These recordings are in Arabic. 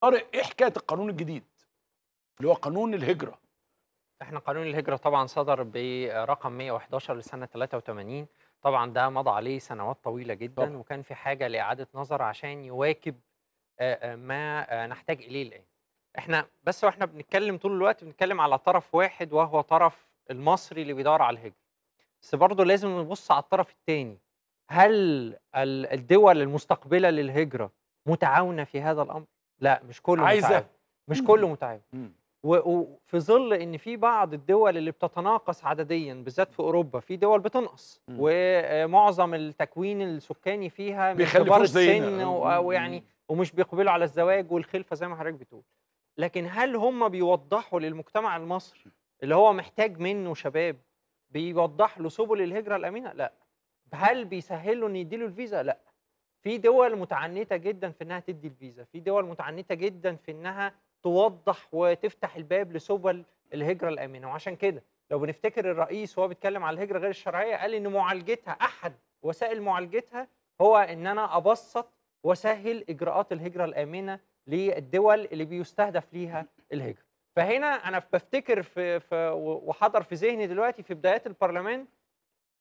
طارق ايه حكايه القانون الجديد اللي هو قانون الهجره احنا قانون الهجره طبعا صدر برقم 111 لسنه 83 طبعا ده مضى عليه سنوات طويله جدا طبعا. وكان في حاجه لاعاده نظر عشان يواكب آه، آه، ما آه، نحتاج اليه الان احنا بس واحنا بنتكلم طول الوقت بنتكلم على طرف واحد وهو طرف المصري اللي بيدور على الهجره بس برضه لازم نبص على الطرف الثاني هل الدول المستقبله للهجره متعاونه في هذا الامر لا مش كله عايزة. متعاون مش كله متعاون وفي ظل ان في بعض الدول اللي بتتناقص عدديا بالذات في اوروبا في دول بتنقص مم. ومعظم التكوين السكاني فيها من كبار السن ويعني ومش بيقبلوا على الزواج والخلفه زي ما حضرتك بتقول لكن هل هم بيوضحوا للمجتمع المصري اللي هو محتاج منه شباب بيوضح له سبل الهجره الامينه لا هل بيسهل له ان يديله الفيزا لا في دول متعنته جدا في انها تدي الفيزا في دول متعنته جدا في انها توضح وتفتح الباب لسبل الهجره الامنه وعشان كده لو بنفتكر الرئيس وهو بيتكلم على الهجره غير الشرعيه قال ان معالجتها احد وسائل معالجتها هو ان انا ابسط واسهل اجراءات الهجره الامنه للدول اللي بيستهدف ليها الهجره فهنا انا بفتكر في, في وحضر في ذهني دلوقتي في بدايات البرلمان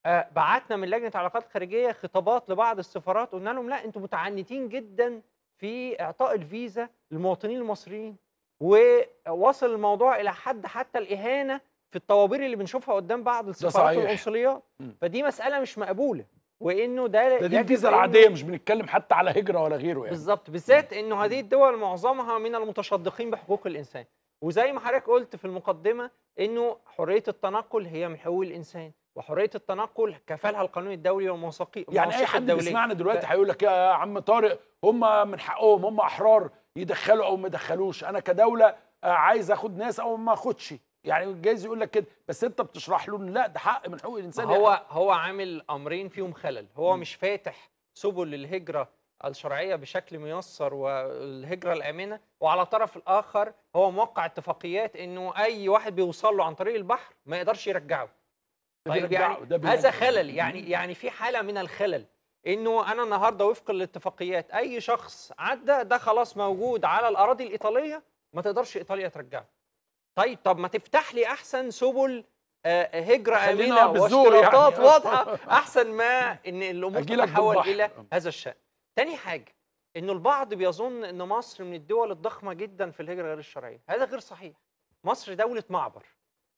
آه، بعتنا من لجنه علاقات خارجيه خطابات لبعض السفارات قلنا لهم لا انتم متعنتين جدا في اعطاء الفيزا للمواطنين المصريين ووصل الموضوع الى حد حتى الاهانه في الطوابير اللي بنشوفها قدام بعض السفارات والقنصليات فدي مساله مش مقبوله وانه ده ده دي الفيزا العاديه مش بنتكلم حتى على هجره ولا غيره يعني بالظبط بالذات انه هذه الدول معظمها من المتشدقين بحقوق الانسان وزي ما حضرتك قلت في المقدمه انه حريه التنقل هي من حقوق الانسان وحريه التنقل كفلها القانون الدولي والمواثيق يعني اي حد بيسمعنا دلوقتي هيقول لك يا عم طارق هم من حقهم هم احرار يدخلوا او ما يدخلوش انا كدوله آه، عايز اخد ناس او ما اخدش يعني جايز يقول لك كده بس انت بتشرح له لا ده حق من حقوق الانسان هو يعني. هو عامل امرين فيهم خلل هو م. مش فاتح سبل الهجره الشرعيه بشكل ميسر والهجره الامنه وعلى الطرف الاخر هو موقع اتفاقيات انه اي واحد بيوصل له عن طريق البحر ما يقدرش يرجعه طيب يعني هذا خلل يعني يعني في حاله من الخلل انه انا النهارده وفق الاتفاقيات اي شخص عدى ده خلاص موجود على الاراضي الايطاليه ما تقدرش ايطاليا ترجعه طيب طب ما تفتح لي احسن سبل آه، هجره امنه واشتراطات يعني. واضحه احسن ما ان الامور تتحول الى هذا الشان تاني حاجه انه البعض بيظن ان مصر من الدول الضخمه جدا في الهجره غير الشرعيه هذا غير صحيح مصر دوله معبر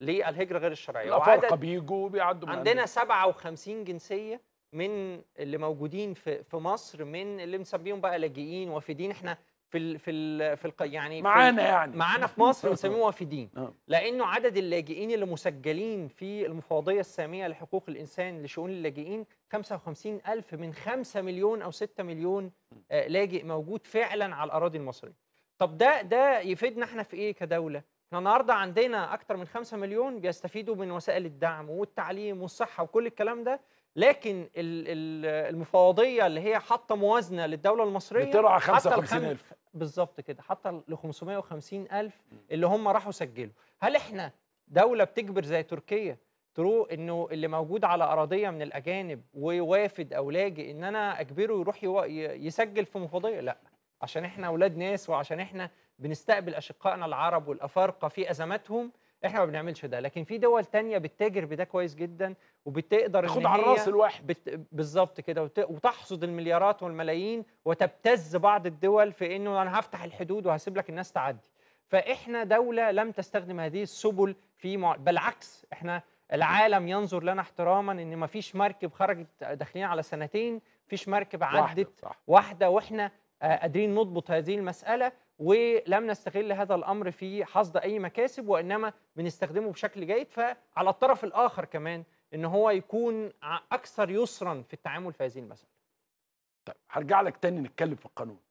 للهجره غير الشرعيه الافارقه بيجوا بيعدوا من عندنا 57 جنسيه من اللي موجودين في في مصر من اللي مسميهم بقى لاجئين وافدين احنا في الـ في الـ في الـ يعني معانا يعني معانا في مصر بنسميهم وافدين آه. لانه عدد اللاجئين اللي مسجلين في المفوضيه الساميه لحقوق الانسان لشؤون اللاجئين 55000 من 5 مليون او 6 مليون آه، لاجئ موجود فعلا على الاراضي المصريه طب ده ده يفيدنا احنا في ايه كدوله احنا النهارده عندنا اكتر من 5 مليون بيستفيدوا من وسائل الدعم والتعليم والصحه وكل الكلام ده لكن المفوضيه اللي هي حاطه موازنه للدوله المصريه بترعى 55000 بالظبط كده حاطه ل 550000 اللي هم راحوا سجلوا هل احنا دوله بتجبر زي تركيا ترو انه اللي موجود على اراضيه من الاجانب ووافد او لاجئ ان انا اجبره يروح يسجل في مفوضيه لا عشان احنا اولاد ناس وعشان احنا بنستقبل اشقائنا العرب والافارقه في ازماتهم احنا ما بنعملش ده لكن في دول تانية بتتاجر بده كويس جدا وبتقدر خد على الراس الواحد بت... بالظبط كده وت... وتحصد المليارات والملايين وتبتز بعض الدول في انه انا هفتح الحدود وهسيب لك الناس تعدي فاحنا دوله لم تستخدم هذه السبل في مع... بالعكس احنا العالم ينظر لنا احتراما ان ما فيش مركب خرجت داخلين على سنتين فيش مركب عدت واحده, واحدة واحنا آه، قادرين نضبط هذه المساله ولم نستغل هذا الامر في حصد اي مكاسب وانما بنستخدمه بشكل جيد فعلى الطرف الاخر كمان ان هو يكون اكثر يسرا في التعامل في هذه المساله. طيب هرجع لك تاني نتكلم في القانون.